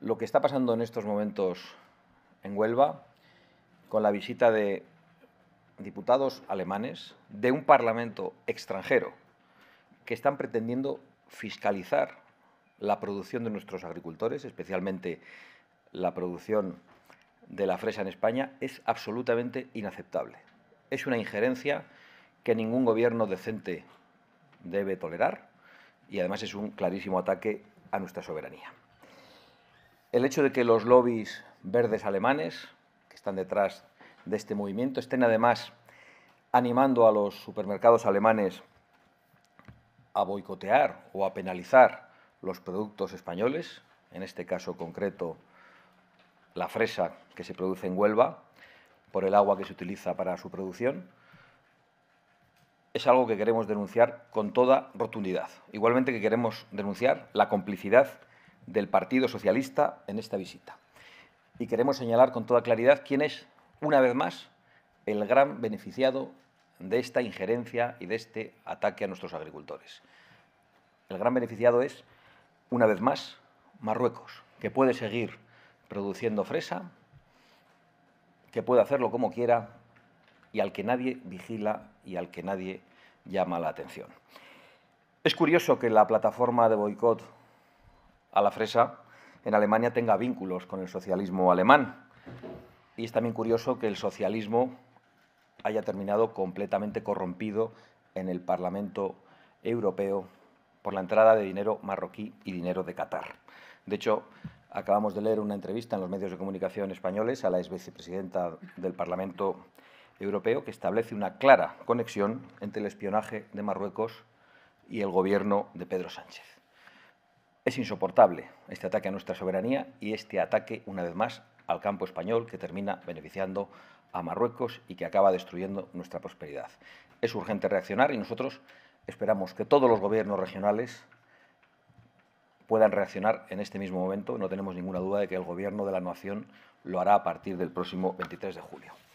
lo que está pasando en estos momentos en Huelva con la visita de diputados alemanes de un parlamento extranjero que están pretendiendo fiscalizar la producción de nuestros agricultores, especialmente la producción de la fresa en España, es absolutamente inaceptable. Es una injerencia que ningún gobierno decente debe tolerar y además es un clarísimo ataque a nuestra soberanía el hecho de que los lobbies verdes alemanes, que están detrás de este movimiento, estén además animando a los supermercados alemanes a boicotear o a penalizar los productos españoles, en este caso concreto la fresa que se produce en Huelva, por el agua que se utiliza para su producción, es algo que queremos denunciar con toda rotundidad. Igualmente que queremos denunciar la complicidad del Partido Socialista en esta visita. Y queremos señalar con toda claridad quién es, una vez más, el gran beneficiado de esta injerencia y de este ataque a nuestros agricultores. El gran beneficiado es, una vez más, Marruecos, que puede seguir produciendo fresa, que puede hacerlo como quiera y al que nadie vigila y al que nadie llama la atención. Es curioso que la plataforma de boicot a la fresa en Alemania tenga vínculos con el socialismo alemán. Y es también curioso que el socialismo haya terminado completamente corrompido en el Parlamento Europeo por la entrada de dinero marroquí y dinero de Qatar. De hecho, acabamos de leer una entrevista en los medios de comunicación españoles a la ex vicepresidenta del Parlamento Europeo que establece una clara conexión entre el espionaje de Marruecos y el gobierno de Pedro Sánchez. Es insoportable este ataque a nuestra soberanía y este ataque, una vez más, al campo español que termina beneficiando a Marruecos y que acaba destruyendo nuestra prosperidad. Es urgente reaccionar y nosotros esperamos que todos los gobiernos regionales puedan reaccionar en este mismo momento. No tenemos ninguna duda de que el Gobierno de la Nación lo hará a partir del próximo 23 de julio.